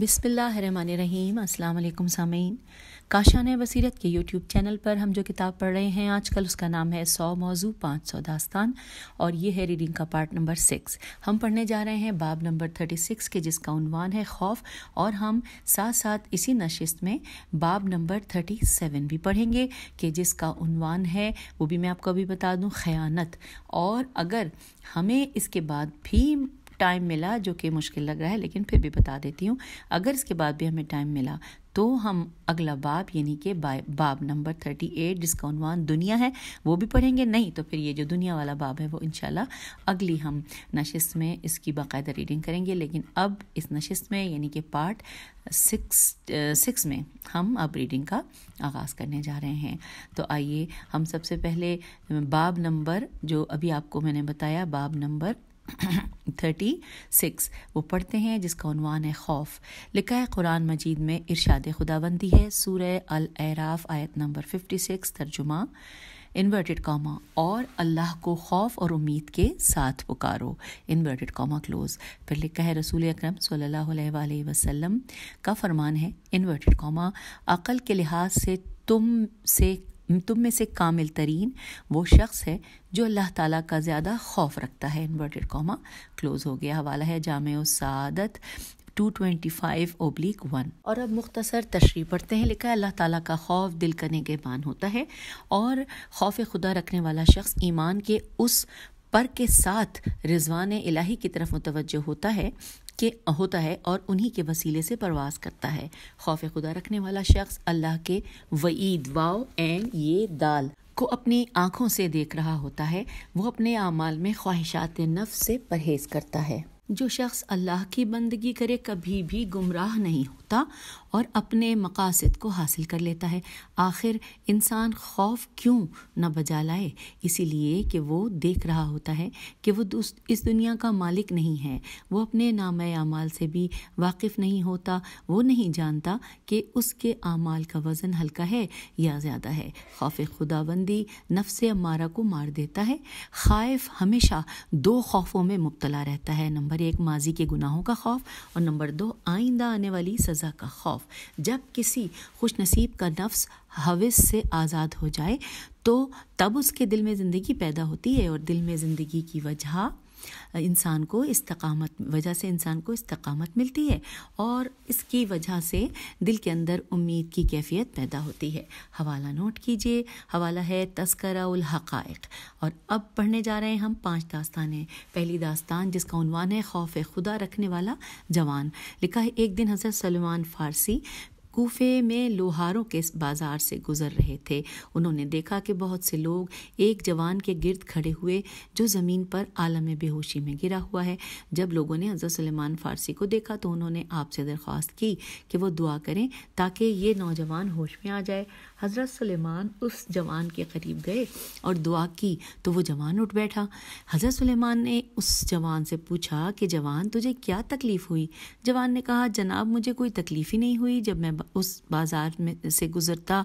बिसमीम अल्लाम सामीन काशान बसीरत के यूट्यूब चैनल पर हम जो किताब पढ़ रहे हैं आजकल उसका नाम है सौ मौजू पाँच सौ दास्तान और ये है रीडिंग का पार्ट नंबर सिक्स हम पढ़ने जा रहे हैं बाब नंबर थर्टी सिक्स के जिसका उनवान है खौफ और हम साथ साथ इसी नशस्त में बाब नंबर थर्टी सेवन भी पढ़ेंगे कि जिसका उनवान है वो भी मैं आपको अभी बता दूँ ख़यानत और अगर हमें इसके बाद भी टाइम मिला जो कि मुश्किल लग रहा है लेकिन फिर भी बता देती हूँ अगर इसके बाद भी हमें टाइम मिला तो हम अगला बाब यानी कि बाब नंबर थर्टी एट जिसका उनवान दुनिया है वो भी पढ़ेंगे नहीं तो फिर ये जो दुनिया वाला बाब है वो इन अगली हम नशिस्त में इसकी बाकायदा रीडिंग करेंगे लेकिन अब इस नशिस्त में यानी कि पार्ट सिक्स सिक्स में हम अब रीडिंग का आगाज़ करने जा रहे हैं तो आइए हम सबसे पहले बाब नंबर जो अभी आपको मैंने बताया बाब नंबर थर्टी सिक्स वो पढ़ते हैं जिसका उनवान है खौफ लिखा है कुरान मजीद में इरशाद खुदाबंदी है सूर्य अल एराफ आयत नंबर फिफ्टी सिक्स तर्जुमा इन्वर्टेड कॉमा और अल्लाह को खौफ और उम्मीद के साथ पुकारो इन्वर्टेड कॉमा क्लोज फिर लिखा है रसूल अक्रम सल्लल्लाहु वसलम का फरमान है इन्वर्टेड कॉमा अकल के लिहाज से तुम से तुम में से कामिल तरीन वो शख्स है जो अल्लाह ताला का ज़्यादा खौफ रखता है इन्वर्टेड कॉमा क्लोज हो गया हवाला है जाम सदत 225 ओब्लिक वन और अब मुख्तसर तशरी पढ़ते हैं लिखा है अल्लाह ताला का खौफ दिल का निगहबान होता है और खौफ खुदा रखने वाला शख्स ईमान के उस पर के साथ रिजवान इलाही की तरफ मुतवजह होता है के होता है और उन्हीं के वसीले से परवास करता है खौफ खुदा रखने वाला शख्स अल्लाह के वईद वाओ एन ये दाल को अपनी आँखों से देख रहा होता है वो अपने अमाल में ख्वाहिशात नफ से परहेज़ करता है जो शख्स अल्लाह की बंदगी करे कभी भी गुमराह नहीं होता और अपने मकासद को हासिल कर लेता है आखिर इंसान खौफ क्यों न बजा लाए इसीलिए कि वो देख रहा होता है कि वो इस दुनिया का मालिक नहीं है वो अपने नाम अमाल से भी वाकिफ़ नहीं होता वो नहीं जानता कि उसके अमाल का वज़न हल्का है या ज़्यादा है खौफ खुदाबंदी नफ्स अमारा को मार देता है खाइफ हमेशा दो खौफों में मुबतला रहता है नंबर नंबर एक माजी के गुनाहों का खौफ और नंबर दो आइंदा आने वाली सज़ा का खौफ जब किसी खुश नसीब का नफ्स हविस से आज़ाद हो जाए तो तब उसके दिल में ज़िंदगी पैदा होती है और दिल में ज़िंदगी की वजह इंसान को इस्तकामत वजह से इंसान को इस्तकामत मिलती है और इसकी वजह से दिल के अंदर उम्मीद की कैफियत पैदा होती है हवाला नोट कीजिए हवाला है तस्करा उल हकाइक और अब पढ़ने जा रहे हैं हम पांच दास्तानें पहली दास्तान जिसका उनवान है खौफ खुदा रखने वाला जवान लिखा है एक दिन हज़रत सलमान फ़ारसी कूफे में लोहारों के बाजार से गुजर रहे थे उन्होंने देखा कि बहुत से लोग एक जवान के गिर्द खड़े हुए जो ज़मीन पर आलम बेहोशी में गिरा हुआ है जब लोगों ने हज़रत सलेमान फ़ारसी को देखा तो उन्होंने आपसे दरख्वास्त की कि वो दुआ करें ताकि ये नौजवान होश में आ जाए हज़रत सुलेमान उस जवान के करीब गए और दुआ की तो वो जवान उठ बैठा हज़रत सुलेमान ने उस जवान से पूछा कि जवान तुझे क्या तकलीफ़ हुई जवान ने कहा जनाब मुझे कोई तकलीफ़ ही नहीं हुई जब मैं उस बाज़ार में से गुज़रता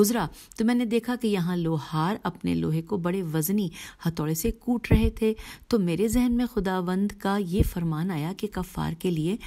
गुज़रा तो मैंने देखा कि यहाँ लोहार अपने लोहे को बड़े वज़नी हथौड़े से कूट रहे थे तो मेरे जहन में खुदावंद का ये फरमान आया कि कफ़ार के लिए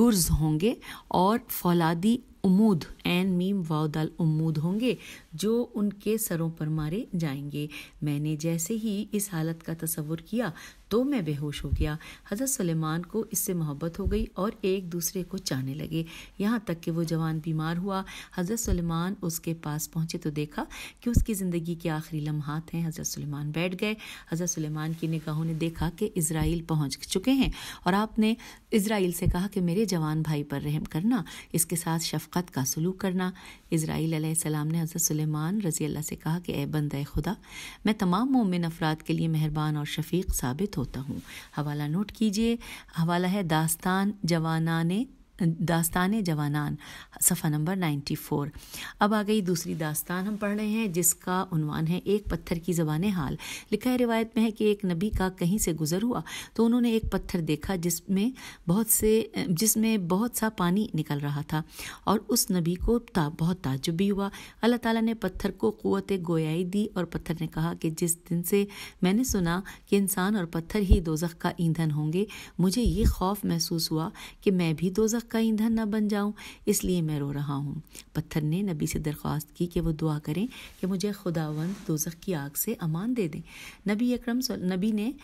गुर्ज होंगे और फौलादी उमूद एन मीम वाउदल उमूद होंगे जो उनके सरों पर मारे जाएंगे मैंने जैसे ही इस हालत का तस्वुर किया तो मैं बेहोश हो गया हज़रत सलेमान को इससे मोहब्बत हो गई और एक दूसरे को चाहने लगे यहाँ तक कि वो जवान बीमार हुआ हज़रत सलेमान उसके पास पहुँचे तो देखा कि उसकी ज़िंदगी के आखिरी लम्हात हैं हज़रत सलेमान बैठ गए हज़रत सलेमान की निगाहों ने देखा कि इसराइल पहुँच चुके हैं और आपने इसराइल से कहा कि मेरे जवान भाई पर रहम करना इसके साथ शफकत का सलूक करना इसराइल सलाम ने हज़रत सुलेमान रजी अल्लाह से कहा कि ए बंद खुदा मैं तमाम मोमिन अफराद के लिए मेहरबान और शफीक साबित होता हूँ हवाला नोट कीजिए हवाला है दास्तान जवाना ने दास्तान जवानान सफ़ा नंबर 94 अब आ गई दूसरी दास्तान हम पढ़ रहे हैं जिसका उनवान है एक पत्थर की ज़बान हाल लिखा है रिवायत में है कि एक नबी का कहीं से गुज़र हुआ तो उन्होंने एक पत्थर देखा जिसमें बहुत से जिसमें बहुत सा पानी निकल रहा था और उस नबी को ता, बहुत ताजुब भी हुआ अल्लाह ताला ने पत्थर को क़वत गोयाई दी और पत्थर ने कहा कि जिस दिन से मैंने सुना कि इंसान और पत्थर ही दोजख का ईंधन होंगे मुझे ये खौफ महसूस हुआ कि मैं भी दोजख दोजख का ईंधन न बन जाऊं इसलिए मैं रो रहा हूं पत्थर ने नबी से दरख्वास्त की कि वो दुआ करें कि मुझे खुदावंद दोजख की आग से अमान दे दें नबी अक्रम नबी ने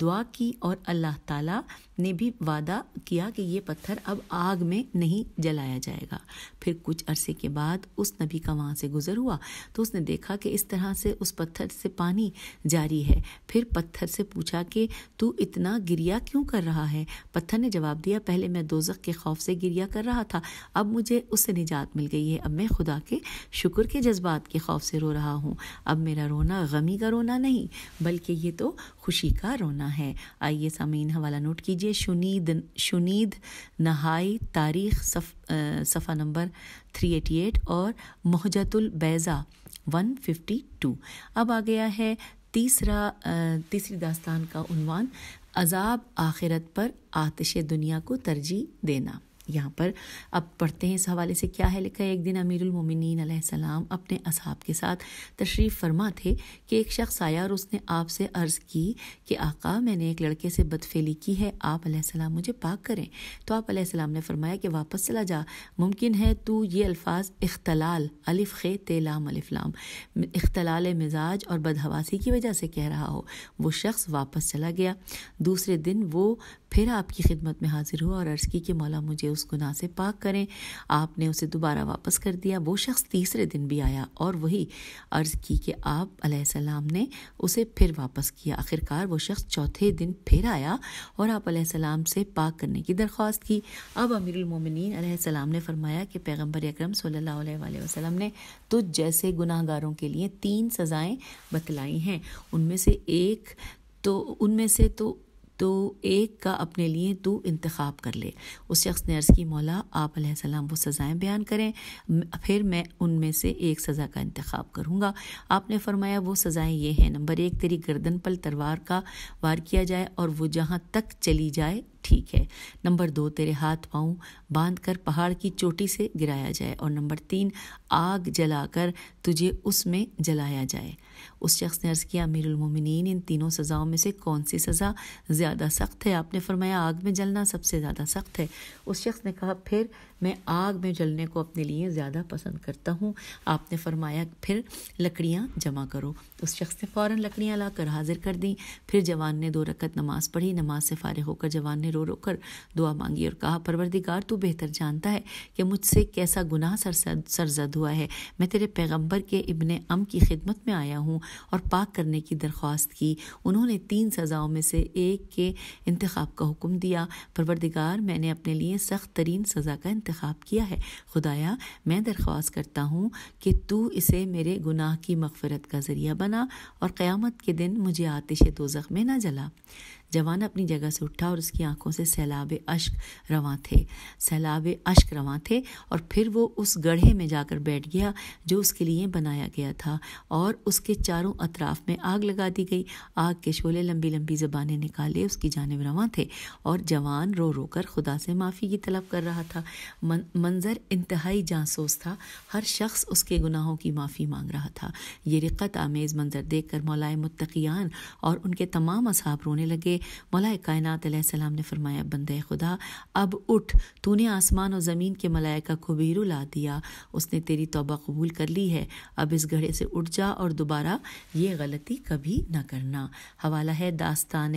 दुआ की और अल्लाह ताला ने भी वादा किया कि ये पत्थर अब आग में नहीं जलाया जाएगा फिर कुछ अरसे के बाद उस नबी का वहाँ से गुजर हुआ तो उसने देखा कि इस तरह से उस पत्थर से पानी जारी है फिर पत्थर से पूछा कि तू इतना गिरिया क्यों कर रहा है पत्थर ने जवाब दिया पहले मैं दोजख के खौफ से गिरिया कर रहा था अब मुझे उससे निजात मिल गई है अब मैं खुदा के शुक्र के जज्बात के खौफ से रो रहा हूँ अब मेरा रोना गमी का रोना नहीं बल्कि ये तो खुशी का रोना है आइए सामीन हवाला नोट कीजिए लीजिए शुनीद शुनीद नहाई तारीख सफ, सफ़ा नंबर 388 और महजतुल बैज़ा 152 अब आ गया है तीसरा तीसरी दास्तान का उनवान अजाब आखिरत पर आतिश दुनिया को तरजीह देना यहाँ पर अब पढ़ते हैं इस हवाले से क्या है लिखा है एक दिन अमीरमिन सलाम अपने असहाब के साथ तशरीफ़ फरमा थे कि एक शख्स आया और उसने आपसे अर्ज़ की कि आका मैंने एक लड़के से बदफेली की है आप सलाम मुझे पाक करें तो आप सलाम ने फरमाया कि वापस चला जा मुमकिन है तो ये अल्फाज इख्तलाल अलिफ खे अलिफ लाम इख्तलाल मिजाज और बदहवासी की वजह से कह रहा हो वो शख्स वापस चला गया दूसरे दिन वो फिर आपकी खिदमत में हाजिर हुआ और अर्ज़ की कि मौला मुझे उस गुनाह से पाक करें आपने उसे दोबारा वापस कर दिया वो शख्स तीसरे दिन भी आया और वही अर्ज़ की कि आप सलाम ने उसे फिर वापस किया आखिरकार वो शख्स चौथे दिन फिर आया और आप सलाम से पाक करने की दरख्वास्त की अब अमीरमिन सलाम ने फरमाया कि पैगम्बर अक्रम सल्ला वसलम ने तुझ जैसे गुनाहगारों के लिए तीन सज़ाएँ बतलाई हैं उनमें से एक तो उनमें से तो तो एक का अपने लिए तू इंतखब कर ले उस शख्स ने अर्ज़ की मौला आप सलाम वो सज़ाएँ बयान करें फिर मैं उनमें से एक सज़ा का इंतखब करूँगा आपने फरमाया वो सज़ाएँ ये हैं नंबर एक तेरी गर्दन पर तलवार का वार किया जाए और वो जहाँ तक चली जाए ठीक है नंबर दो तेरे हाथ पाँव बांध कर पहाड़ की चोटी से गिराया जाए और नंबर तीन आग जलाकर तुझे उसमें जलाया जाए उस शख्स ने अर्ज़ किया मोमिनीन इन तीनों सज़ाओं में से कौन सी सज़ा ज़्यादा सख्त है आपने फरमाया आग में जलना सबसे ज़्यादा सख्त है उस शख्स ने कहा फिर मैं आग में जलने को अपने लिए ज़्यादा पसंद करता हूँ आपने फरमाया फिर लकड़ियाँ जमा करो उस शख्स ने फ़ौर लकड़ियाँ लाकर हाजिर कर दी फिर जवान ने दो रकत नमाज़ पढ़ी नमाज से फारिग होकर जवान ने रो रो कर दुआ मांगी और कहा परवरदिगार तू बेहतर जानता है कि मुझसे कैसा गुनाह सरसद सरजद हुआ है मैं तेरे पैगंबर के इबन अम की खिदमत में आया हूँ और पाक करने की दरख्वास्त की उन्होंने तीन सज़ाओं में से एक के इंतखब का हुक्म दिया परवरदिगार मैंने अपने लिए सख्त तरीन सज़ा का इंतखब किया है खुदाया मैं दरख्वास्त करता हूँ कि तू इसे मेरे गुनाह की मगफरत का ज़रिया बना और क़्यामत के दिन मुझे आतिश दोजख में ना जला जवान अपनी जगह से उठा और उसकी आंखों से सैलाब अश्क रवा थे सैलाब अश्क रवा थे और फिर वो उस गढ़े में जाकर बैठ गया जो उसके लिए बनाया गया था और उसके चारों अतराफ में आग लगा दी गई आग के शोले लंबी लंबी जबानें निकाले उसकी जानब रवा थे और जवान रो रो कर खुदा से माफ़ी की तलब कर रहा था मंज़र इंतहाई जासूस था हर शख्स उसके गुनाहों की माफ़ी मांग रहा था ये रिक्क़त आमेज़ मंज़र देख कर मौलाए मुतकियान और उनके तमाम असहाब रोने लगे मलाय कायनात सलाम ने फरमाया बंदे खुदा अब उठ तूने आसमान और ज़मीन के मलाइका को भी रुला दिया उसने तेरी तौबा कबूल कर ली है अब इस घड़े से उठ जा और दोबारा ये गलती कभी ना करना हवाला है दास्तान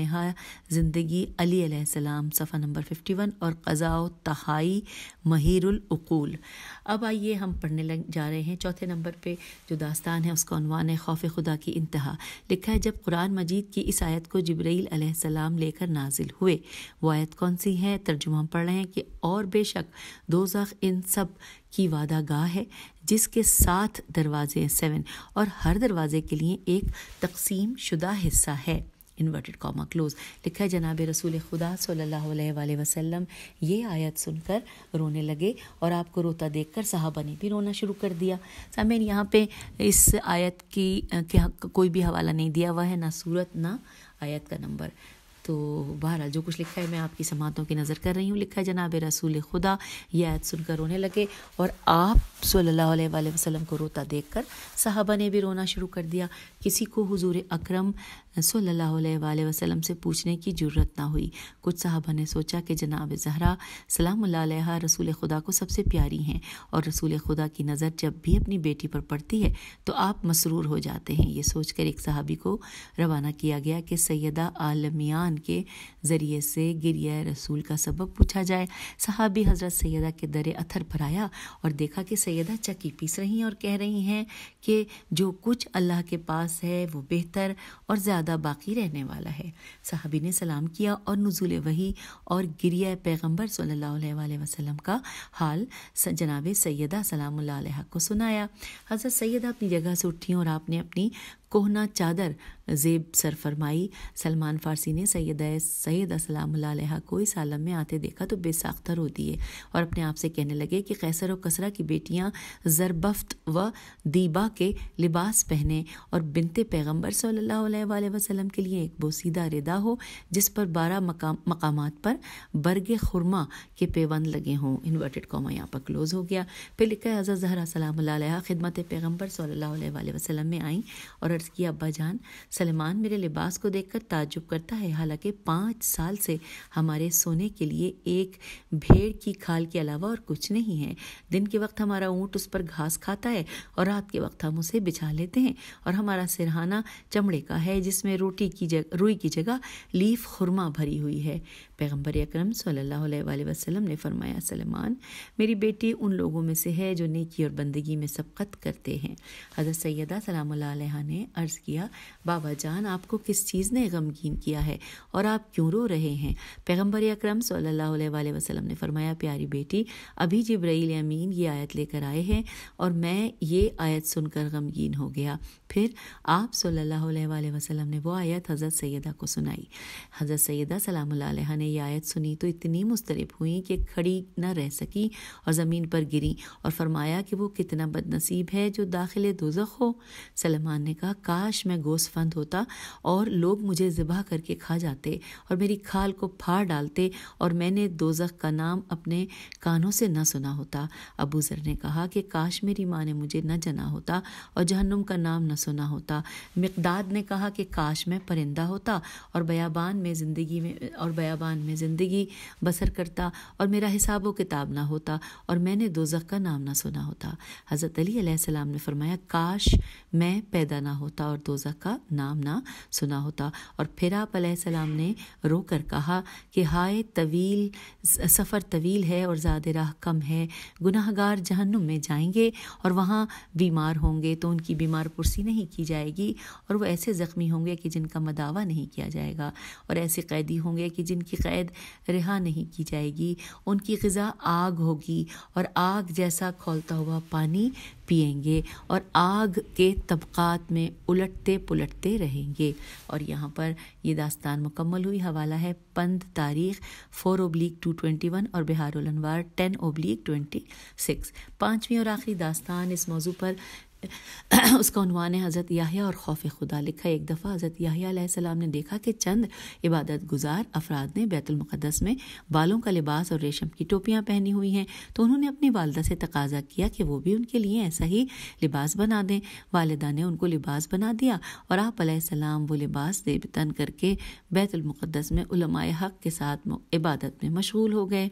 ज़िंदगी अली सलाम सफ़ा नंबर फिफ्टी वन और क़ज़ाओ तहाई महिरुलूल अब आइए हम पढ़ने लग जा रहे हैं चौथे नंबर पे जो दास्तान है उसका अनवान है खौफ खुदा की इंतहा लिखा है जब कुरान मजीद की इस आयत को जबरील सलाम लेकर नाजिल हुए वो आयत कौन सी है तर्जुमा पढ़ रहे हैं कि और बेशक दोजख इन सब की वादा गाह है जिसके साथ दरवाजे हैं सेवन और हर दरवाजे के लिए एक तकसीम शुदा हिस्सा है इन्वर्टेड कॉमा क्लोज लिखा है जनाब रसूल खुदा सल्लल्लाहु अलैहि वसल्लम ये आयत सुनकर रोने लगे और आपको रोता देखकर साहबा ने भी रोना शुरू कर दिया सामीन यहाँ पे इस आयत की, की कोई भी हवाला नहीं दिया हुआ है ना सूरत ना आयत का नंबर तो बहरहाल जो कुछ लिखा है मैं आपकी समातों की नज़र कर रही हूँ लिखा है जनाब रसूल खुदा यह आयत सुनकर रोने लगे और आप सल्ला वसलम को रोता देख कर साहबा ने भी रोना शुरू कर दिया किसी को हजूर अक्रम सल्लल्लाहु अलैहि वसल्लम से पूछने की जरूरत ना हुई कुछ साहबा ने सोचा कि जनाब जहरा सलाम रसूल खुदा को सबसे प्यारी हैं और रसूल खुदा की नज़र जब भी अपनी बेटी पर पड़ती है तो आप मसरूर हो जाते हैं ये सोचकर एक साहबी को रवाना किया गया कि सैदा आलमियान के ज़रिए से गिरिया रसूल का सबब पूछा जाए साहबी हज़रत सैदा के दर अथर पर आया और देखा कि सैदा चक्की पीस रही हैं और कह रही हैं कि जो कुछ अल्लाह के पास है वो बेहतर और ज़्यादा ज़्यादा बाकी रहने वाला है साहबी ने सलाम किया और नजूल वही और गिरिया पैगम्बर सल्ला वसलम का हाल जनाब सैदा सलाम को सुनाया हज़रत सैदा अपनी जगह से उठी और आपने अपनी कोहना चादर जेब सरफरमाई सलमान फारसी ने सैद सैद असलाम को इस आलम में आते देखा तो बेसाख्तर हो दिए और अपने आप से कहने लगे कि कैसर व कसरा की बेटियां जरबफ्त व दीबा के लिबास पहने और बिनते पैगम्बर सल्ला वसलम के लिए एक बोसीदा रिदा हो जिस पर बारह मकाम पर बरग खुरमा के पेवंद लगे हों इन्वर्टेड कॉमा यहाँ पर क्लोज हो गया फिर लिखा है अज़ा जहरा सलाम खिदमत पैगम्बर सल्ला वसलम में आई और अर्ज किया अब्बा जान सलमान मेरे लिबास को देखकर ताज्जुब करता है हालांकि पाँच साल से हमारे सोने के लिए एक भेड़ की खाल के अलावा और कुछ नहीं है दिन के वक्त हमारा ऊँट उस पर घास खाता है और रात के वक्त हम उसे बिछा लेते हैं और हमारा सिरहाना चमड़े का है जिसमें रोटी की जग रुई की जगह लीफ खुरमा भरी हुई है पैगम्बर अक्रम सल्लल्लाहु वसलम ने फरमाया सलमान मेरी बेटी उन लोगों में से है जो नेकी और बंदगी में सबकत करते हैं हज़रत सैदा सलाम ने अर्ज किया बाबा जान आपको किस चीज़ ने गमगीन किया है और आप क्यों रो रहे हैं पैगम्बर अक्रम वसलम ने फरमाया प्यारी बेटी अभी जब्राइल अमीन ये आयत लेकर आए हैं और मैं ये आयत सुनकर गमगीन हो गया फिर आप सल्लल्लाहु अलैहि वसल्लम ने वो आयत हज़रत सैदा को सुनाई हज़रत सैदा सलाम ने यह आयत सुनी तो इतनी मुस्तरब हुई कि खड़ी न रह सकी और ज़मीन पर गिरी और फरमाया कि वो कितना बदनसीब है जो दाखिल दोजख हो सलमान ने कहा काश मैं गोसफंद होता और लोग मुझे ज़िबा करके खा जाते और मेरी खाल को फाड़ डालते और मैंने दोजख का नाम अपने कानों से न सुना होता अबू जर ने कहा कि काश मेरी माँ ने मुझे न जना होता और जहनुम का नाम न सुना होता मकदाद ने कहा कि काश मैं परिंदा होता और बयाबान में ज़िंदगी में और बयाबान में ज़िंदगी बसर करता और मेरा हिसाब व किताब ना होता और मैंने दोजख का नाम ना सुना होता हज़रत अली ने फरमाया काश मैं पैदा ना होता और दोजख का नाम ना सुना होता और फिर आप सलाम ने रो कर कहा कि हाय तवील सफ़र तवील है और ज़्यादा राह कम है गुनाहगार जहनुम में जाएंगे और वहाँ बीमार होंगे तो उनकी बीमार कुर्सी नहीं की जाएगी और वो ऐसे ज़ख्मी होंगे कि जिनका मदावा नहीं किया जाएगा और ऐसे कैदी होंगे कि जिनकी कैद रिहा नहीं की जाएगी उनकी गज़ा आग होगी और आग जैसा खोलता हुआ पानी पियेंगे और आग के तबक़ात में उलटते पुलटते रहेंगे और यहाँ पर ये दास्तान मुकम्मल हुई हवाला है पंद तारीख four oblique two twenty one और बिहार उलनवार टेन ओब्लिक ट्वेंटी सिक्स पाँचवीं और आखिरी दास्तान इस मौजू पर उसका उनवान है हज़रत याहिया और खौफ खुदा लिखा एक दफ़ा हज़रत याहियाम ने देखा कि चंद इबादत गुजार अफराद ने बैतुलमक़दस में बालों का लिबास और रेशम की टोपियाँ पहनी हुई हैं तो उन्होंने अपनी वालदा से तकाजा किया कि वो भी उनके लिए ऐसा ही लिबास बना दें वालदा ने उनको लिबास बना दिया और आप सलाम वो लिबास देवतन करके बैतुलमक़दस में उलमाए हक के साथ इबादत में मशगूल हो गए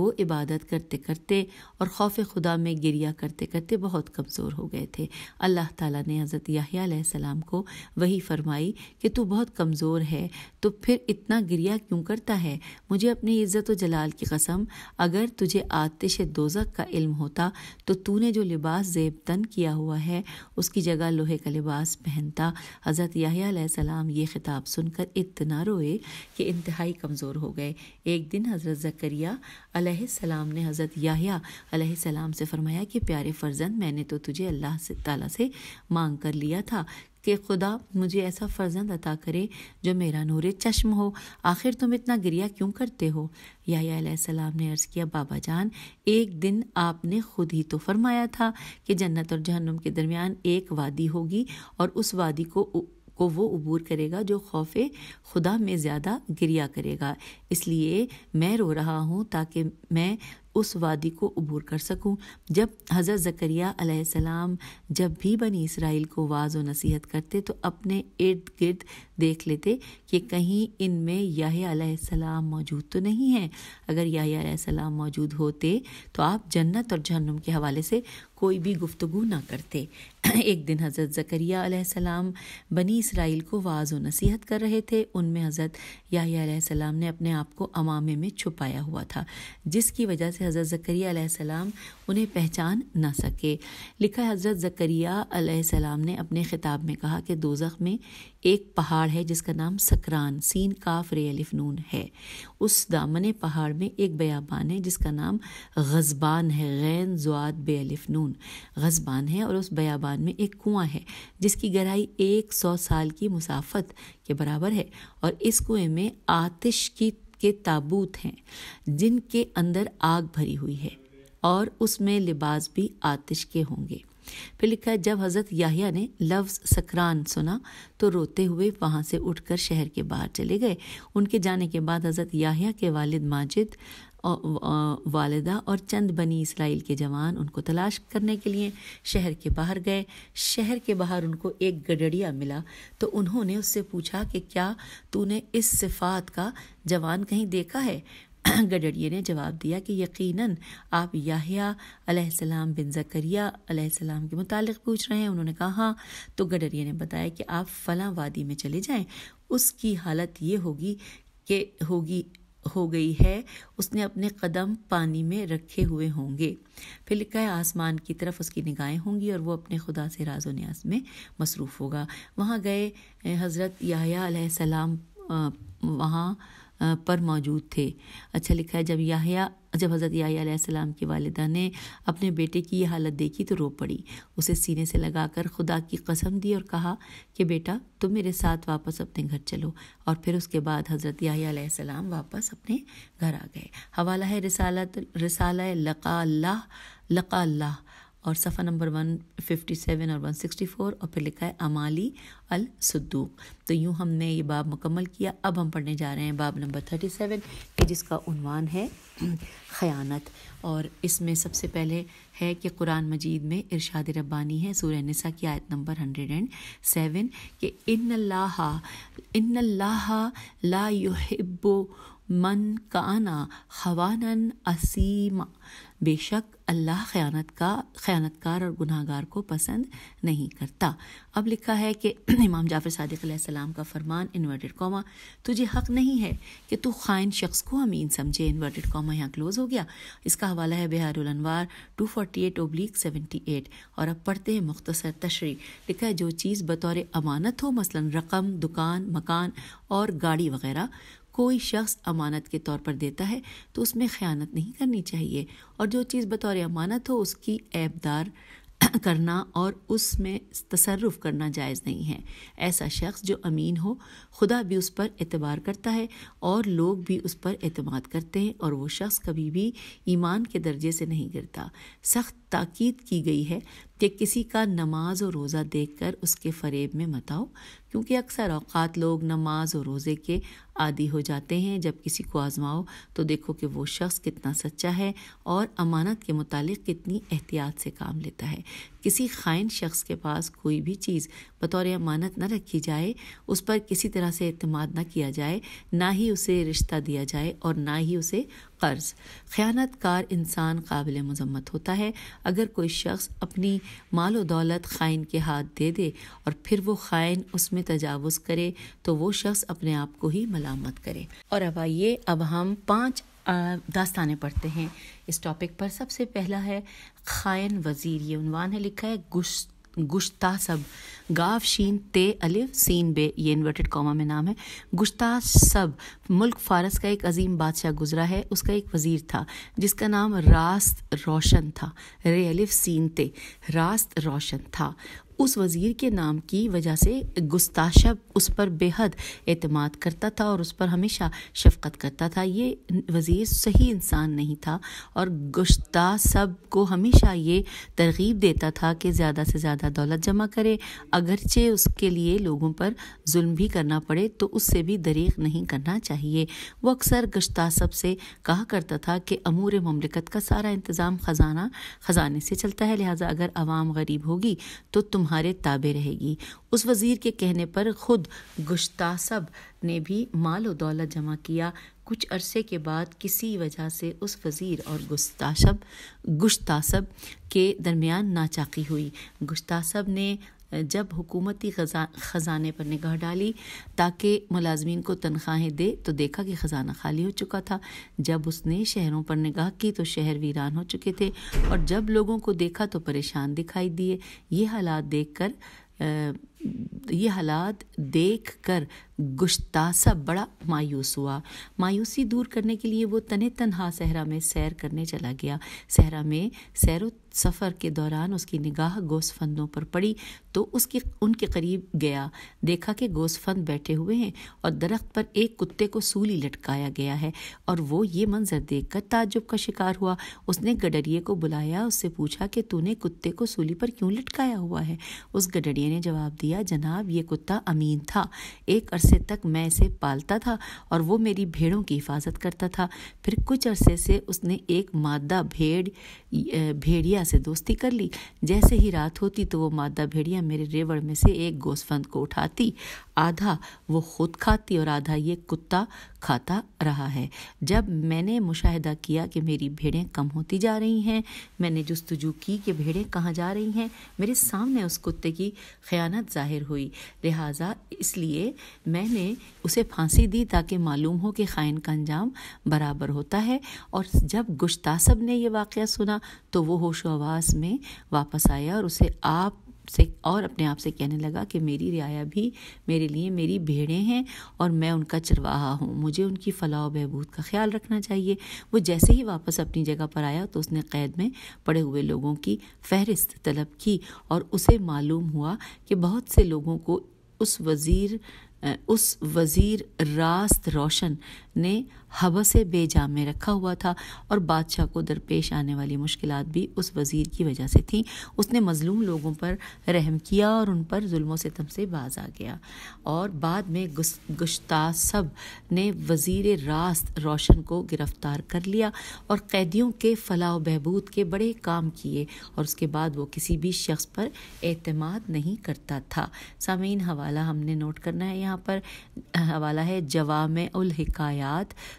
वो इबादत करते करते और खौफ खुदा में गिरिया करते करते बहुत कमज़ोर हो गए थे थे अल्लाह ताला ने हज़रत सलाम को वही फरमाई कि तू बहुत कमज़ोर है तो फिर इतना गिरिया क्यों करता है मुझे अपनी इज़्ज़त व जलाल की कसम अगर तुझे आतिश दोजक का इल्म होता तो तूने जो लिबास जेब तन किया हुआ है उसकी जगह लोहे का लिबास पहनता हज़रत याहिया सलाम ये खिताब सुनकर इतना रोए कि इंतहाई कमज़ोर हो गए एक दिन हज़रत ज़करिया सलाम ने हज़रत सलाम से फ़रमाया कि प्यारे फ़र्जंद मैंने तो तुझे अल्लाह से ताला से मांग कर लिया था कि खुदा मुझे ऐसा फर्जंद अता करे जो मेरा नूर चश्म हो आखिर तुम इतना गिरिया क्यों करते हो या सलाम ने अर्ज़ किया बाबा जान एक दिन आपने खुद ही तो फरमाया था कि जन्नत और जहन्नुम के दरमियान एक वादी होगी और उस वादी को को वो अबूर करेगा जो खौफ खुदा में ज़्यादा गिरिया करेगा इसलिए मैं रो रहा हूँ ताकि मैं उस वादी को अबूर कर सकूं जब हज़रत ज़करिया जब भी बनी इसराइल को वाज व नसीहत करते तो अपने इर्द गिर्द देख लेते कि कहीं इनमें याह सलाम मौजूद तो नहीं है अगर याह सलाम मौजूद होते तो आप जन्नत और जहन्नुम के हवाले से कोई भी गुफ्तगु ना करते एक दिन हज़रत ज़करिया बनी इसराइल को वाज व नसीहत कर रहे थे उनमें हज़रत याह सलाम ने अपने आप को अमामे में छुपाया हुआ था जिसकी वजह से से हज़रत ज़करिया उन्हें पहचान न सके लिखा हज़रत ज़करिया ने अपने ख़िताब में कहा कि दोजख में एक पहाड़ है जिसका नाम सकरान सीन काफ रे नून है उस दामन पहाड़ में एक बयाबान है जिसका नाम गज़बान है गैन जुआत बे नून गज़बान है और उस बयाबान में एक कुआं है जिसकी गहराई एक सौ साल की मुसाफत के बराबर है और इस कुएं में आतिश की के ताबूत हैं जिनके अंदर आग भरी हुई है और उसमें लिबास भी आतिश के होंगे फिर लिखा है जब हजरत याहिया ने लफ्ज सकरान सुना तो रोते हुए वहां से उठकर शहर के बाहर चले गए उनके जाने के बाद हजरत याहिया के वालिद माजिद वालदा और चंद बनी इसराइल के जवान उनको तलाश करने के लिए शहर के बाहर गए शहर के बाहर उनको एक गडड़िया मिला तो उन्होंने उससे पूछा कि क्या तूने इस सिफात का जवान कहीं देखा है गडड़िए ने जवाब दिया कि यकीनन आप याहिया अलैहिस्सलाम बिन जकरिया अलैहिस्सलाम के मुतालिक पूछ रहे हैं उन्होंने कहा हाँ तो गडड़िए ने बताया कि आप फला वादी में चले जाएं उसकी हालत ये होगी कि होगी हो गई है उसने अपने कदम पानी में रखे हुए होंगे फिर लिखा है आसमान की तरफ उसकी निगाहें होंगी और वो अपने खुदा से राजो न्याज में मसरूफ़ होगा वहाँ गए हज़रत याया सलाम वहाँ पर मौजूद थे अच्छा लिखा है जब याहिया जब हज़रत यासलाम की वालदा ने अपने बेटे की यह हालत देखी तो रो पड़ी उसे सीने से लगाकर खुदा की कसम दी और कहा कि बेटा तुम मेरे साथ वापस अपने घर चलो और फिर उसके बाद हज़रत यासलाम वापस अपने घर आ गए हवाला है रिसालत रिसाला लका अल्लाह लका अल्लाह और सफ़ा नंबर वन फिफ्टी सेवन और वन सिक्सटी फोर और फिर लिखा है अमाली अल सद्दूक तो यूँ हमने ये बाब मुकम्मल किया अब हम पढ़ने जा रहे हैं बाब नंबर थर्टी सेवन कि जिसका उनवान है ख़यानत और इसमें सबसे पहले है कि कुरान मजीद में इरशाद रब्बानी है सूर्य नसा की आयत नंबर हंड्रेड एंड सेवन कि इन इन ला युहिब्बो मन काना खवानन असीमा बेशक अल्लाह ख़यानत का ख़यानतकार और गुनाहगार को पसंद नहीं करता अब लिखा है कि इमाम जाफ़र सदक़्लाम का फरमान इन्वर्टेड कॉमा तुझे हक नहीं है कि तू ख़ाइन शख्स को अमीन समझे इन्वर्टेड कॉमा यहाँ क्लोज़ हो गया इसका हवाला है बिहार two forty eight oblique seventy eight और अब पढ़ते हैं मुख्तसर तशरी लिखा है जो चीज़ बतौर अमानत हो मसला रकम दुकान मकान और गाड़ी वगैरह कोई शख्स अमानत के तौर पर देता है तो उसमें ख़यानत नहीं करनी चाहिए और जो चीज़ बतौर अमानत हो उसकी ऐबदार करना और उसमें तसरफ करना जायज़ नहीं है ऐसा शख्स जो अमीन हो खुदा भी उस पर एतबार करता है और लोग भी उस पर अतमाद करते हैं और वो शख्स कभी भी ईमान के दर्जे से नहीं गिरता सख्त ताकीद की गई है कि किसी का नमाज और रोज़ा देखकर उसके फरेब में मत आओ क्योंकि अक्सर अवकात लोग नमाज और रोज़े के आदि हो जाते हैं जब किसी को आजमाओ तो देखो कि वो शख्स कितना सच्चा है और अमानत के मुतालिक कितनी एहतियात से काम लेता है किसी खाइन शख्स के पास कोई भी चीज़ बतौर अमानत न रखी जाए उस पर किसी तरह से अतमाद न किया जाए ना ही उसे रिश्ता दिया जाए और ना ही उसे कर्ज ख़यानत कार इंसान काबिल मजम्मत होता है अगर कोई शख्स अपनी मालो दौलत ख़ाइन के हाथ दे दे और फिर वो ख़ाइन उसमें तजावज़ करे तो वो शख्स अपने आप को ही मलामत करे और अब आइए अब हम पाँच दास्तानें पढ़ते हैं इस टॉपिक पर सबसे पहला है ख़ाइन वज़ीर ये उनवान है लिखा है गुश गुश्ता सब गाव शीन ते अलिफ सीन बे ये इन्वर्टेड कॉमा में नाम है गुश्ता सब मुल्क फारस का एक अजीम बादशाह गुजरा है उसका एक वज़ीर था जिसका नाम रास्त रोशन था रे अलिफ सीन ते रास्त रोशन था उस वज़ीर के नाम की वजह से गुस्ताशब उस पर बेहद अतमाद करता था और उस पर हमेशा शफकत करता था ये वज़ीर सही इंसान नहीं था और गुस्ताशब सब को हमेशा ये तरगीब देता था कि ज़्यादा से ज़्यादा दौलत जमा करे अगरचे उसके लिए लोगों पर जुल्म भी करना पड़े तो उससे भी दरीक नहीं करना चाहिए वो अक्सर गश्ता सब से कहा करता था कि अमूर ममलिकत का सारा इंतज़ाम ख़जाना ख़जाने से चलता है लिहाजा अगर आवाम गरीब होगी तो तुम्हारा तुम्हारे ताबे रहेगी उस वज़ीर के कहने पर खुद गुश्तासब ने भी माल और दौलत जमा किया कुछ अरसे के बाद किसी वजह से उस वज़ीर और गुस्ताशब गुश्तासब के दरमियान नाचाकी हुई गुश्तासब ने जब हुकूमती खजा ख़जाने पर निगाह डाली ताकि मुलाजमीन को तनख्वाहें दे तो देखा कि ख़जाना खाली हो चुका था जब उसने शहरों पर निगाह की तो शहर वीरान हो चुके थे और जब लोगों को देखा तो परेशान दिखाई दिए ये हालात देख कर ये हालात देख कर गुश्तासा बड़ा मायूस हुआ मायूसी दूर करने के लिए वो तने तनहा सहरा में सैर करने चला गया सहरा में सैर सफ़र के दौरान उसकी निगाह गोसफंदों पर पड़ी तो उसके उनके करीब गया देखा कि गोसफंद बैठे हुए हैं और दरख्त पर एक कुत्ते को सूली लटकाया गया है और वो ये मंजर देखकर ताज्जुब का शिकार हुआ उसने गडरिए को बुलाया उससे पूछा कि तूने कुत्ते को सूली पर क्यों लटकाया हुआ है उस गडरिए ने जवाब दिया जनाब ये कुत्ता अमीन था एक अरसे तक मैं इसे पालता था और वो मेरी भेड़ों की हिफाजत करता था फिर कुछ अरसे से उसने एक मादा भेड़ भेड़िया भेड़िया से दोस्ती कर ली जैसे ही रात होती तो वो मादा भेड़िया मेरे रेवड़ में से एक गोसफंद को उठाती आधा वो खुद खाती और आधा ये कुत्ता खाता रहा है जब मैंने मुशाहिदा किया कि मेरी भेड़ें कम होती जा रही हैं मैंने जस्तजू की कि भेड़ें कहाँ जा रही हैं मेरे सामने उस कुत्ते की खयानत जाहिर हुई लिहाजा इसलिए मैंने उसे फांसी दी ताकि मालूम हो कि खाइन का अंजाम बराबर होता है और जब गुश्तासब ने यह वाक़ सुना तो वो होश आवाज़ में वापस आया और उसे आप से और अपने आप से कहने लगा कि मेरी रियाया भी मेरे लिए मेरी भेड़ें हैं और मैं उनका चरवाहा हूँ मुझे उनकी फलाह बहबूद का ख्याल रखना चाहिए वो जैसे ही वापस अपनी जगह पर आया तो उसने क़ैद में पड़े हुए लोगों की फहरिस्त तलब की और उसे मालूम हुआ कि बहुत से लोगों को उस वज़ीर उस वज़ीर रास्त रोशन ने हबस बेजाम में रखा हुआ था और बादशाह को दरपेश आने वाली मुश्किल भी उस वज़ीर की वजह से थी उसने मज़लूम लोगों पर रहम किया और उन पर जुल्मों से तम से बाज आ गया और बाद में गुस्तासब ने वज़ीर रास्त रोशन को गिरफ़्तार कर लिया और कैदियों के फलाह बहबूद के बड़े काम किए और उसके बाद वो किसी भी शख्स पर अतमाद नहीं करता था सामीन हवाला हमने नोट करना है यहाँ पर हवाला है जवाम उल हिकाया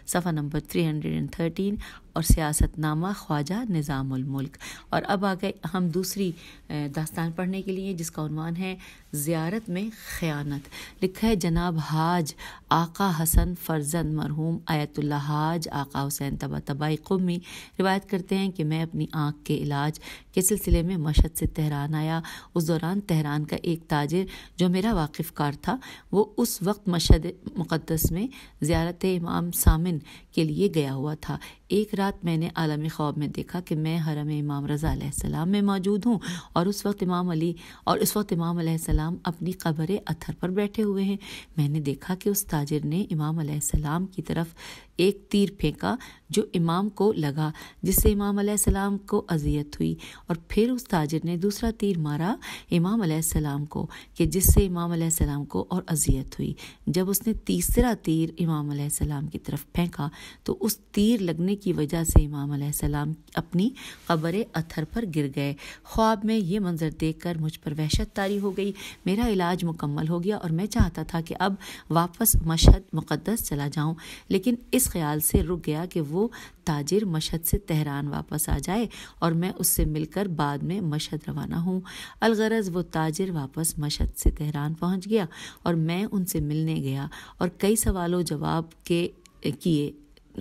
Safa number 313, और सियासतनामा ख्वाजा निज़ामुल्मुल्क और अब आ गए हम दूसरी दास्तान पढ़ने के लिए जिसका उनवान है ज़ियारत में ख़यानत लिखा है जनाब हाज आका हसन फर्जन मरहूम आयतुल्ला हाज आका हुसैन तबा तबाई कुमी रिवायत करते हैं कि मैं अपनी आँख के इलाज के सिलसिले में मशद से तहरान आया उस दौरान तहरान का एक ताजिर जो मेरा वाकिफ़ कार था वो उस वक्त मशद मुक़दस में ज़्यारत इमाम सामिन के लिए गया हुआ था एक रात रात मैंने आलमी ख्वाब में देखा कि मैं हरम इमाम रज़ा सलाम में मौजूद हूँ और उस वक्त इमाम अली और उस वक्त इमाम सलाम अपनी कब्र अथर पर बैठे हुए हैं मैंने देखा कि उस ताजर ने इमाम सलाम की तरफ एक तीर फेंका जो इमाम को लगा जिससे इमाम सलाम को अजियत हुई और फिर उस ताजिर ने दूसरा तीर मारा इमाम सलाम को कि जिससे इमाम सलाम को और अजियत हुई जब उसने तीसरा तीर इमाम सलाम की तरफ फेंका तो उस तीर लगने की वजह से इमाम सलाम अपनी कबर अथर पर गिर गए ख्वाब में ये मंजर देख कर मुझ पर वहशत तारी हो गई मेरा इलाज मुकम्मल हो गया और मैं चाहता था कि अब वापस मशहद मुक़दस चला जाऊँ लेकिन इस इस ख्याल से रुक गया कि वो ताजिर मशहद से तहरान वापस आ जाए और मैं उससे मिलकर बाद में मशहद रवाना हूँ अलगरज वो ताजिर वापस मशहद से तहरान पहुँच गया और मैं उनसे मिलने गया और कई सवालों जवाब के किए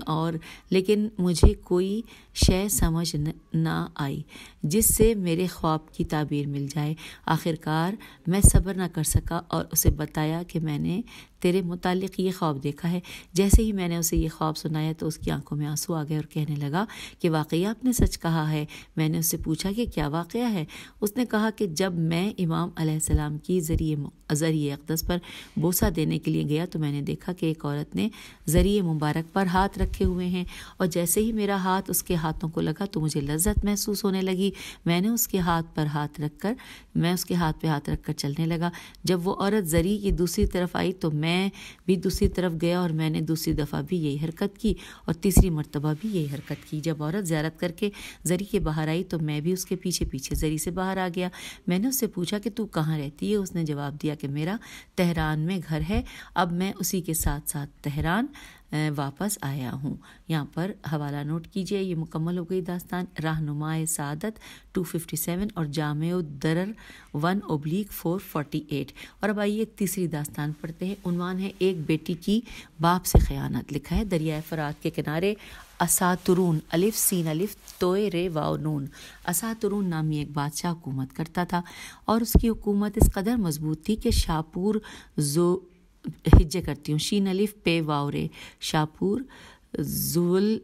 और लेकिन मुझे कोई शय समझ न, ना आई जिससे मेरे ख्वाब की ताबीर मिल जाए आखिरकार मैं सब्र ना कर सका और उसे बताया कि मैंने तेरे मुतालिक ये ख्वाब देखा है जैसे ही मैंने उसे ये ख्वाब सुनाया तो उसकी आंखों में आंसू आ गए और कहने लगा कि वाकई आपने सच कहा है मैंने उससे पूछा कि क्या वाक़ है उसने कहा कि जब मैं इमाम अलैहिस्सलाम की ज़रिए ज़रिए अकदस पर बोसा देने के लिए गया तो मैंने देखा कि एक औरत ने ज़रिए मुबारक पर हाथ रखे हुए हैं और जैसे ही मेरा हाथ उसके हाथों को लगा तो मुझे लज्जत महसूस होने लगी मैंने उसके हाथ पर हाथ रखकर मैं उसके हाथ पे हाथ रखकर चलने लगा जब वो औरत जरी की दूसरी तरफ आई तो मैं भी दूसरी तरफ गया और मैंने दूसरी दफ़ा भी यही हरकत की और तीसरी मरतबा भी यही हरकत की जब औरत ज्यारत करके जरी के बाहर आई तो मैं भी उसके पीछे पीछे जरी से बाहर आ गया मैंने उससे पूछा कि तू कहाँ रहती है उसने जवाब दिया कि मेरा तहरान में घर है अब मैं उसी के साथ साथ तहरान वापस आया हूँ यहाँ पर हवाला नोट कीजिए ये मुकम्मल हो गई दास्तान रहनुमाए सादत 257 और जाम दरर one oblique four forty eight और अब आइए एक तीसरी दास्तान पढ़ते हैं उनवान है एक बेटी की बाप से ख़यानत लिखा है दरियाए फरात के किनारे असातरून अलिफ सीन अलिफ तोए रे वाओ नून असातरून नामी एक बादशाह हुकूमत करता था और उसकी हुकूमत इस कदर मजबूत थी कि शाहपुर जो हिज्जे करती हूँ शीन अलिफ पे वावरे शाहपुर जुल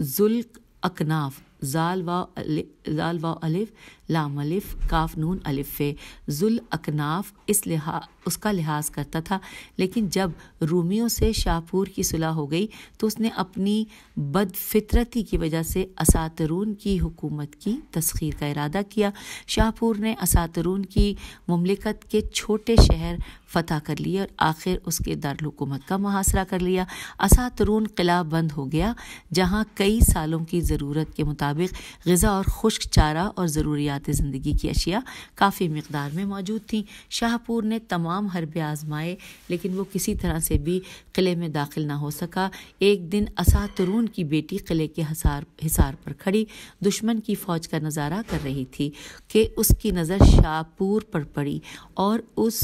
जुल अकनाफ जाल वाव अलिफ जाल वाव अलिफ लाम अलिफ काफ नून अलिफे जुल अकनाफ इस लिहा उसका लिहाज करता था लेकिन जब रूमियों से शाहपुर की सुलह हो गई तो उसने अपनी बदफितरती की वजह से असातरून की हुकूमत की तस्खीर का इरादा किया शाहपुर ने असातरून की ममलिकत के छोटे शहर फ़तह कर लिए और आखिर उसके दारकूमत का मुहासरा कर लिया असातरून किला बंद हो गया जहाँ कई सालों की ज़रूरत के मुताबिक गज़ा और खुश्क चारा और ज़रूरिया ज़रूरियात ज़िंदगी की अशिया काफ़ी मकदार में मौजूद थी शाहपुर ने तमाम हरबे आजमाए लेकिन वो किसी तरह से भी किले में दाखिल ना हो सका एक दिन असातरून की बेटी किले के हसार हिसार पर खड़ी दुश्मन की फ़ौज का नज़ारा कर रही थी कि उसकी नज़र शाहपुर पर पड़ी और उस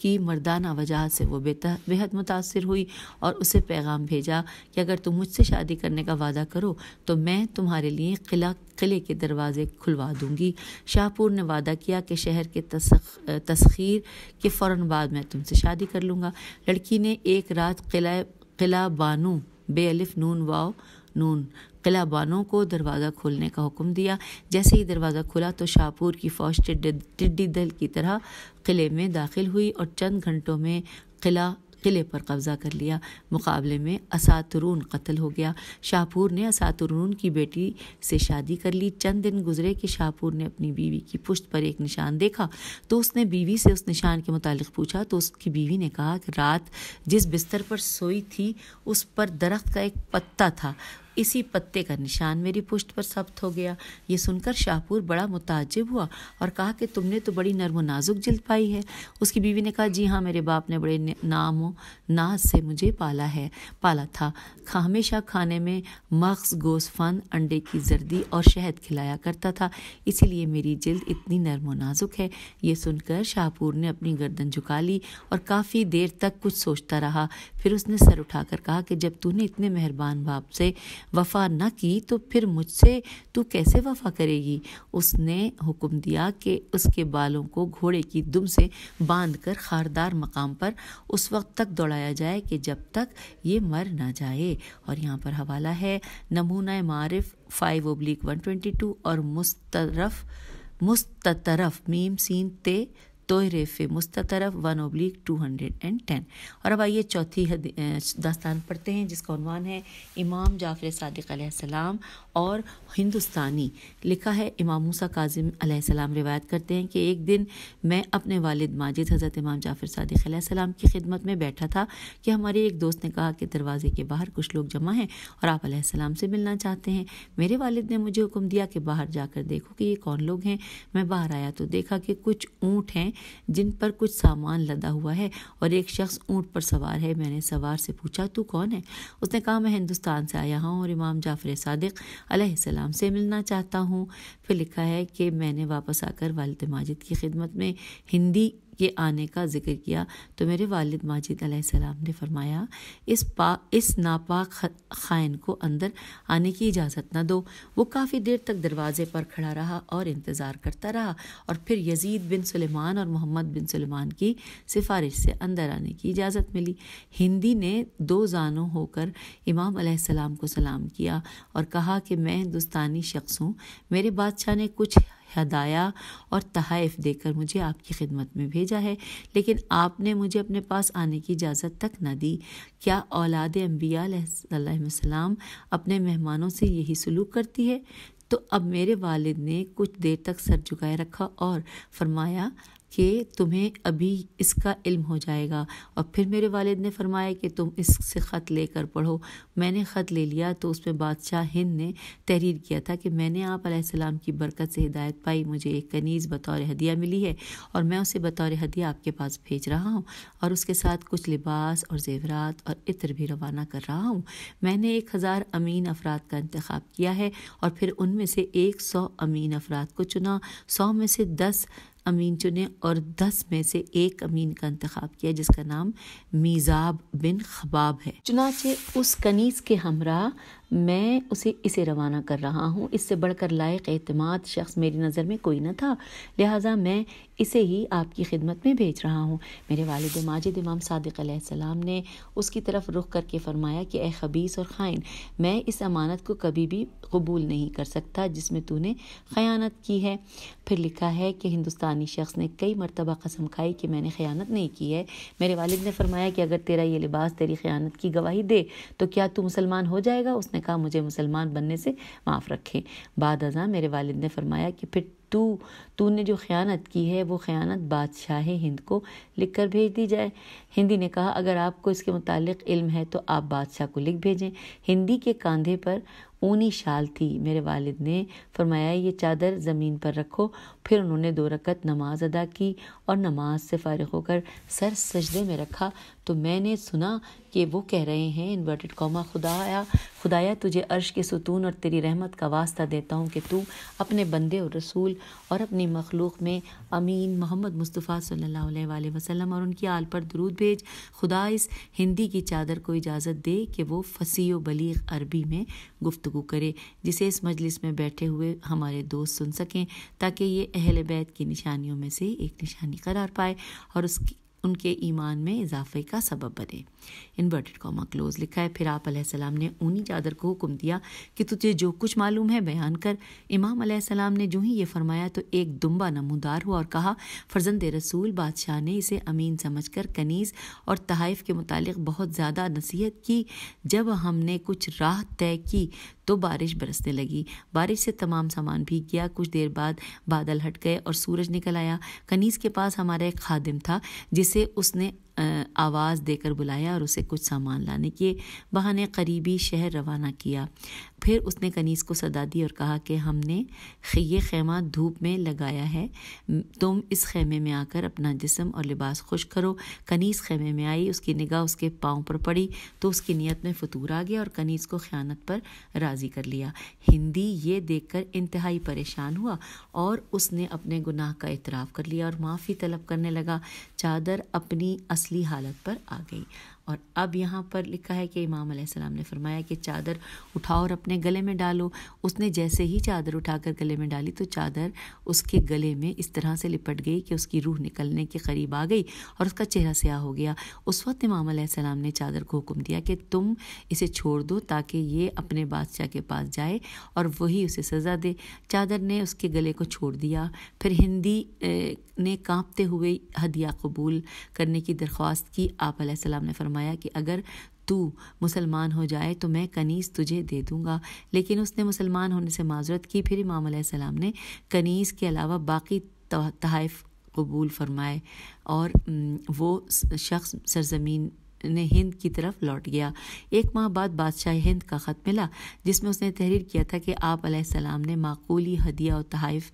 की मर्दाना वजह से वो बेहद बेहद मुतासर हुई और उसे पैगाम भेजा कि अगर तुम मुझसे शादी करने का वादा करो तो मैं तुम्हारे लिए किला किले के दरवाजे खुलवा दूंगी शाहपुर ने वादा किया कि शहर के तस्खीर के फ़ौर बाद मैं तुमसे शादी कर लूँगा लड़की ने एक रात किला किला बानू बेअलिफ नून वाओ नून किला बानों को दरवाज़ा खोलने का हुक्म दिया जैसे ही दरवाज़ा खुला तो शाहपुर की फौज टिड्डी दल की तरह किले में दाखिल हुई और चंद घंटों में किला किले पर कब्ज़ा कर लिया मुकाबले में असातरून कत्ल हो गया शाहपुर ने असातरून की बेटी से शादी कर ली चंद दिन गुजरे कि शाहपुर ने अपनी बीवी की पुश्त पर एक निशान देखा तो उसने बीवी से उस निशान के मुतालिक पूछा तो उसकी बीवी ने कहा कि रात जिस बिस्तर पर सोई थी उस पर दरख्त का एक पत्ता था इसी पत्ते का निशान मेरी पुष्ट पर सब्त हो गया ये सुनकर शाहपुर बड़ा मुताजब हुआ और कहा कि तुमने तो बड़ी नर्म नाजुक जिल्द पाई है उसकी बीवी ने कहा जी हाँ मेरे बाप ने बड़े नामों नाज से मुझे पाला है पाला था हमेशा खाने में मक्स गोस फन अंडे की जर्दी और शहद खिलाया करता था इसीलिए मेरी जिल्द इतनी नर्म व नाजुक है ये सुनकर शाहपुर ने अपनी गर्दन झुका ली और काफ़ी देर तक कुछ सोचता रहा फिर उसने सर उठाकर कहा कि जब तूने इतने मेहरबान बाप से वफ़ा न की तो फिर मुझसे तू कैसे वफ़ा करेगी उसने हुक्म दिया कि उसके बालों को घोड़े की दुम से बांध कर खारदार मकाम पर उस वक्त तक दौड़ाया जाए कि जब तक ये मर ना जाए और यहाँ पर हवाला है नमूना मारिफ five oblique one twenty two और मुस्तरफ मुस्तरफ मीम सीन ते तो फे मुस्तरफ one oblique two hundred and ten और अब आइए चौथी दास्तान पढ़ते हैं जिसका है इमाम जाफर सदक सलाम और हिंदुस्तानी लिखा है इमाम मूसा काजिम सलाम रिवायत करते हैं कि एक दिन मैं अपने वालिद माजिद हज़रत इमाम जाफ़र सदक सलाम की खिदमत में बैठा था कि हमारे एक दोस्त ने कहा कि दरवाजे के बाहर कुछ लोग जमा हैं और आप सलाम से मिलना चाहते हैं मेरे वालिद ने मुझे हुक्म दिया कि बाहर जाकर देखो कि ये कौन लोग हैं मैं बाहर आया तो देखा कि कुछ ऊँट हैं जिन पर कुछ सामान लदा हुआ है और एक शख्स ऊँट पर सवार है मैंने सवार से पूछा तू कौन है उसने कहा मैं हिंदुस्तान से आया हूँ और इमाम जाफ़र सदक अलैहिस्सलाम से मिलना चाहता हूँ फिर लिखा है कि मैंने वापस आकर वालद माजिद की खिदमत में हिंदी के आने का जिक्र किया तो मेरे वालिद माजिद सलाम ने फरमाया इस पा इस नापाक खाइन को अंदर आने की इजाज़त ना दो वो काफ़ी देर तक दरवाजे पर खड़ा रहा और इंतज़ार करता रहा और फिर यजीद बिन सलेमान और मोहम्मद बिन सलेमान की सिफारिश से अंदर आने की इजाज़त मिली हिंदी ने दो जानों होकर इमाम सलाम को सलाम किया और कहा कि मैं हिंदुस्तानी शख्स हूँ मेरे बादशाह ने कुछ हदाया और तहफ़ देकर मुझे आपकी खिदमत में भेजा है लेकिन आपने मुझे अपने पास आने की इजाज़त तक न दी क्या औलाद अम्बिया अपने मेहमानों से यही सलूक करती है तो अब मेरे वालिद ने कुछ देर तक सर झुकाए रखा और फरमाया कि तुम्हें अभी इसका इल्म हो जाएगा और फिर मेरे वालिद ने फरमाया कि तुम इससे ख़त लेकर पढ़ो मैंने ख़त ले लिया तो उसमें बादशाह हिंद ने तहरीर किया था कि मैंने आप आसमाम की बरकत से हिदायत पाई मुझे एक कनीज़ बतौर हदिया मिली है और मैं उसे बतौर हदिया आपके पास भेज रहा हूँ और उसके साथ कुछ लिबास और जेवरात और इत्र भी रवाना कर रहा हूँ मैंने एक हज़ार अमीन अफराद का इंतखब किया है और फिर उनमें से एक सौ अमीन अफराद को चुना सौ में से दस अमीन चुने और दस में से एक अमीन का इंतखब किया जिसका नाम मीज़ाब बिन खबाब है चुनाचे उस कनीस के हमरा मैं उसे इसे रवाना कर रहा हूँ इससे बढ़कर लायक एतमाद शख्स मेरी नज़र में कोई न था लिहाजा मैं इसे ही आपकी खिदमत में भेज रहा हूँ मेरे वालद माजिद इमाम सादिक सलाम ने उसकी तरफ रुख करके फरमाया कि ए खबीस और ख़ाइन मैं इस अमानत को कभी भी कबूल नहीं कर सकता जिसमें तूने ख़यानत की है फिर लिखा है कि हिंदुस्तानी शख्स ने कई मरतबा कसम खाई कि मैंने ख़यानत नहीं की है मेरे वालद ने फरमाया कि अगर तेरा ये लिबास तेरी ख़यानत की गवाही दे तो क्या तू मुसलमान हो जाएगा उसने उसने कहा मुझे मुसलमान बनने से माफ़ रखें बाद अजा मेरे वालिद ने फरमाया कि फिर तू तूने जो ख़यानत की है वो ख़यानत बादशाह हिंद को लिख कर भेज दी जाए हिंदी ने कहा अगर आपको इसके मुतालिक इल्म है तो आप बादशाह को लिख भेजें हिंदी के कंधे पर ऊनी शाल थी मेरे वालिद ने फरमाया ये चादर ज़मीन पर रखो फिर उन्होंने दो रकत नमाज अदा की और नमाज से फारग होकर सर सजदे में रखा तो मैंने सुना कि वो कह रहे हैं इन्वर्टेड कौमा खुदाया खुदाया तुझे अर्श के सुतून और तेरी रहमत का वास्ता देता हूँ कि तू अपने बंदे और रसूल और अपनी मखलूक में अमीन मोहम्मद मुस्तफ़ा सल्ला वसलम और उनकी आल पर दरूद भेज खुदा इस हिंदी की चादर को इजाज़त दे कि वो फसी बलीग अरबी में गुफ्तु करे जिसे इस मजलिस में बैठे हुए हमारे दोस्त सुन सकें ताकि ये अहल बैत की निशानियों में से एक निशानी करार पाए और उसकी उनके ईमान में इजाफे का सबब बने इन्वर्टेड कॉमा क्लोज लिखा है फिर आप सलाम ने ऊनी चादर को हुक्म दिया कि तुझे जो कुछ मालूम है बयान कर इमाम सलाम ने जो ही ये फरमाया तो एक दुम्बा नमोदार हुआ और कहा फर्जंद रसूल बादशाह ने इसे अमीन समझ कर कनीज़ और तहाइफ के मुतालिक बहुत ज़्यादा नसीहत की जब हमने कुछ राह तय की तो बारिश बरसने लगी बारिश से तमाम सामान भीग गया कुछ देर बाद बादल हट गए और सूरज निकल आया कनीज के पास हमारा एक खादिम था जिसे उसने आवाज़ देकर बुलाया और उसे कुछ सामान लाने के बहाने करीबी शहर रवाना किया फिर उसने कनीस को सदा दी और कहा कि हमने ये खेमा धूप में लगाया है तुम इस खेमे में आकर अपना जिसम और लिबास खुश करो कनीस खेमे में आई उसकी निगाह उसके पाँव पर पड़ी तो उसकी नीयत में फतूर आ गया और कनीस को ख़यानत पर राज़ी कर लिया हिंदी ये देख कर इंतहाई परेशान हुआ और उसने अपने गुनाह का इतराफ़ कर लिया और माफ़ी तलब करने लगा चादर अपनी असल असली हालत पर आ गई और अब यहाँ पर लिखा है कि इमाम सलाम ने फरमाया कि चादर उठाओ और अपने गले में डालो उसने जैसे ही चादर उठाकर गले में डाली तो चादर उसके गले में इस तरह से लिपट गई कि उसकी रूह निकलने के करीब आ गई और उसका चेहरा स्याह हो गया उस वक्त इमाम सलाम ने चादर को हुक्म दिया कि तुम इसे छोड़ दो ताकि ये अपने बादशाह के पास जाए और वही उसे सज़ा दे चादर ने उसके गले को छोड़ दिया फिर हिंदी ने कांपते हुए हदिया कबूल करने की दरख्वास्त की आप ने फरमाया फरमाया कि अगर तू मुसलमान हो जाए तो मैं कनीस तुझे दे दूंगा लेकिन उसने मुसलमान होने से माजरत की फिर इमाम सलाम ने कनीस के अलावा बाकी तहफ़ कबूल फरमाए और वो शख्स सरजमीन ने हिंद की तरफ लौट गया एक माह बाद बादशाह हिंद का ख़त मिला जिसमें उसने तहरीर किया था कि आप सलाम ने माकूली हदिया और तहफ़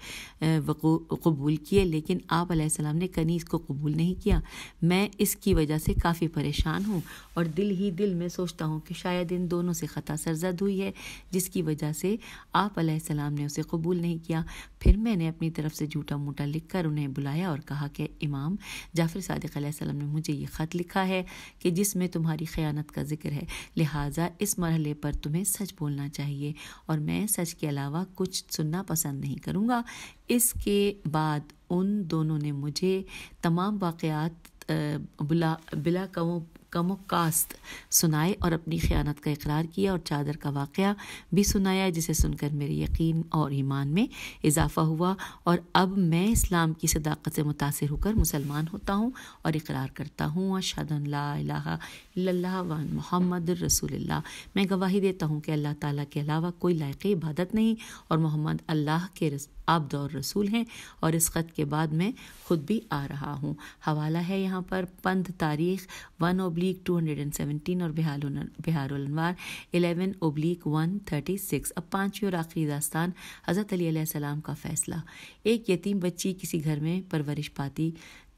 कबूल किए लेकिन आप सलाम ने कनीज़ को कबूल नहीं किया मैं इसकी वजह से काफ़ी परेशान हूँ और दिल ही दिल में सोचता हूँ कि शायद इन दोनों से ख़ता सरजद हुई है जिसकी वजह से आप सलाम ने उसे कबूल नहीं किया फिर मैंने अपनी तरफ से झूठा मूठा लिख कर उन्हें बुलाया और कहा कि इमाम जाफर सदक ने मुझे ये ख़त लिखा है कि जिसमें तुम्हारी ख़यानत का जिक्र है लिहाजा इस मरहले पर तुम्हें सच बोलना चाहिए और मैं सच के अलावा कुछ सुनना पसंद नहीं करूँगा इसके बाद उन दोनों ने मुझे तमाम वाक़ात बुला बिला कवों कम कास्त सुनाए और अपनी ख़यानत का इकरार किया और चादर का वाक़ भी सुनाया जिसे सुनकर मेरे यकीन और ईमान में इजाफा हुआ और अब मैं इस्लाम की सदाकत से मुतासर होकर मुसलमान होता हूँ और इकरार करता हूँ अशद वान मोहम्मद रसूल मैं गवाही देता हूँ कि अल्लाह ताला के अलावा कोई लायक इबादत नहीं और मोहम्मद अल्लाह के रस आब्द दौर रसूल हैं और इस ख़त के बाद मैं ख़ुद भी आ रहा हूँ हवाला है यहाँ पर पंद तारीख one oblique two hundred and seventeen और बिहार बिहारवार eleven oblique one thirty six अब पाँचवीं और आखिरी दास्तान हज़रत अली का फ़ैसला एक यतीम बच्ची किसी घर में परवरिश पाती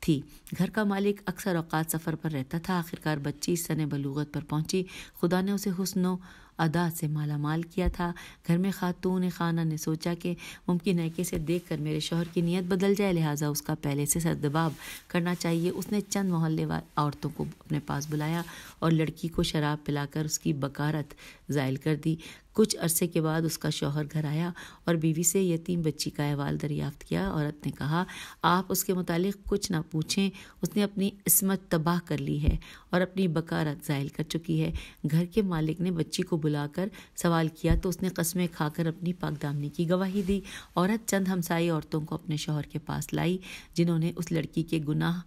थी घर का मालिक अक्सर अवकात सफ़र पर रहता था आखिरकार बच्ची सन बलूगत पर पहुंची खुदा ने उसे हुस्न अदा से माला माल किया था घर में खातून खाना ने सोचा कि मुमकिन है कि इसे देख कर मेरे शोहर की नीयत बदल जाए लिहाजा उसका पहले से सरदबाब करना चाहिए उसने चंद मोहल्ले औरतों को अपने पास बुलाया और लड़की को शराब पिलाकर उसकी बकारत जायल कर दी कुछ अरसे के बाद उसका शौहर घर आया और बीवी से यतीम बच्ची का अहवाल दरियाफ्त किया औरत ने कहा आप उसके मुतालिक कुछ ना पूछें उसने अपनी इसमत तबाह कर ली है और अपनी बकारत जायल कर चुकी है घर के मालिक ने बच्ची को बुलाकर सवाल किया तो उसने कस्में खाकर अपनी पाकदामनी की गवाही दी औरत चंद हमसाई औरतों को अपने शौहर के पास लाई जिन्होंने उस लड़की के गुनाह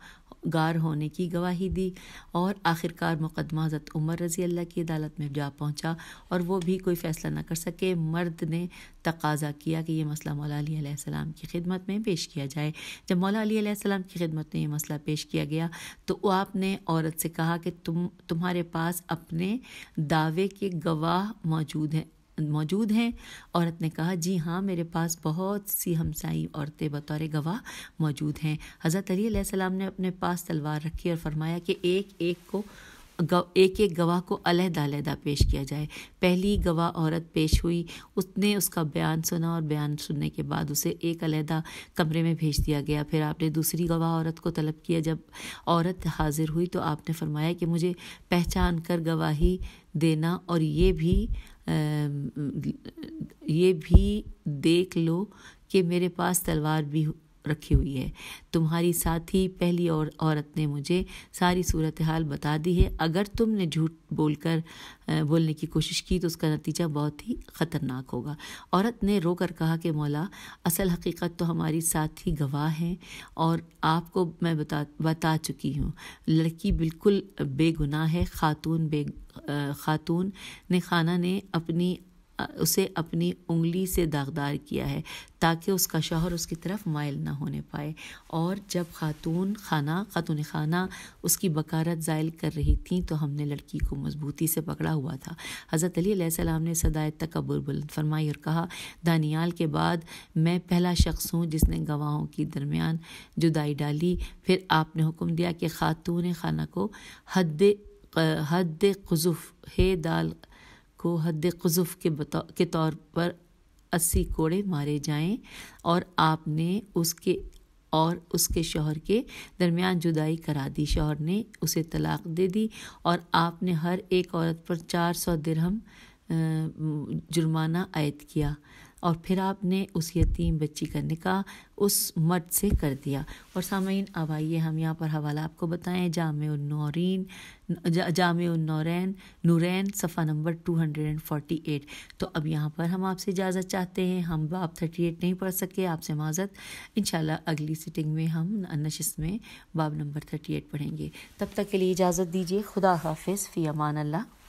गार होने की गवाही दी और आखिरकार मुकदमा हज़रत उमर रज़ी अल्लाह की अदालत में जा पहुंचा और वो भी कोई फ़ैसला ना कर सके मर्द ने तकाजा किया कि यह मसला मौला अली सलाम की खिदमत में पेश किया जाए जब मौला अली सलाम की खिदमत में यह मसला पेश किया गया तो आपने औरत से कहा कि तुम तुम्हारे पास अपने दावे के गवाह मौजूद हैं मौजूद हैं औरत ने कहा जी हाँ मेरे पास बहुत सी हमसाई औरतें बतौर गवाह मौजूद हैं हज़रत अली सलाम ने अपने पास तलवार रखी और फरमाया कि एक एक को एक एक गवाह को अलहदा अलहदा पेश किया जाए पहली गवाह औरत पेश हुई उसने उसका बयान सुना और बयान सुनने के बाद उसे एक अलहदा कमरे में भेज दिया गया फिर आपने दूसरी गवाह औरत को तलब किया जब औरत हाजिर हुई तो आपने फरमाया कि मुझे पहचान कर गवाही देना और ये भी ये भी देख लो कि मेरे पास तलवार भी रखी हुई है तुम्हारी साथी पहली और औरत ने मुझे सारी सूरत हाल बता दी है अगर तुमने झूठ बोलकर बोलने की कोशिश की तो उसका नतीजा बहुत ही ख़तरनाक होगा औरत ने रोकर कहा कि मौला असल हकीकत तो हमारी साथी गवाह हैं और आपको मैं बता बता चुकी हूँ लड़की बिल्कुल बेगुनाह है खातून बे खातून ने खाना ने अपनी उसे अपनी उंगली से दागदार किया है ताकि उसका शोहर उसकी तरफ मायल ना होने पाए और जब खातून खाना खातून खाना उसकी बकारत ज़ायल कर रही थी तो हमने लड़की को मजबूती से पकड़ा हुआ था हज़रत अली सलाम ने सदाए तकबर बुलंद फरमाई और कहा दानियाल के बाद मैं पहला शख्स हूँ जिसने गवाहों के दरमियान जुदाई डाली फिर आपने हुक्म दिया कि खातून खाना को हद हद कुफ़ हे दाल को हद कज़ुफ़ के के तौर पर अस्सी कोड़े मारे जाएं और आपने उसके और उसके शोहर के दरमियान जुदाई करा दी शोहर ने उसे तलाक दे दी और आपने हर एक औरत पर चार सौ दिरहम जुर्माना आयद किया और फिर आपने उस यतीम बच्ची का निकाह उस मर्द से कर दिया और सामीन अब आइए हम यहाँ पर हवाला आपको बताएं जाम उन्नौरीन जाम नौरैन नूरैन सफ़ा नंबर 248 तो अब यहाँ पर हम आपसे इजाज़त चाहते हैं हम बाप 38 नहीं पढ़ सके आपसे माजत इन अगली सिटिंग में हम नशस्त में बाब नंबर 38 पढ़ेंगे तब तक के लिए इजाज़त दीजिए खुदा हाफिज़ फ़ी अमान अल्लाह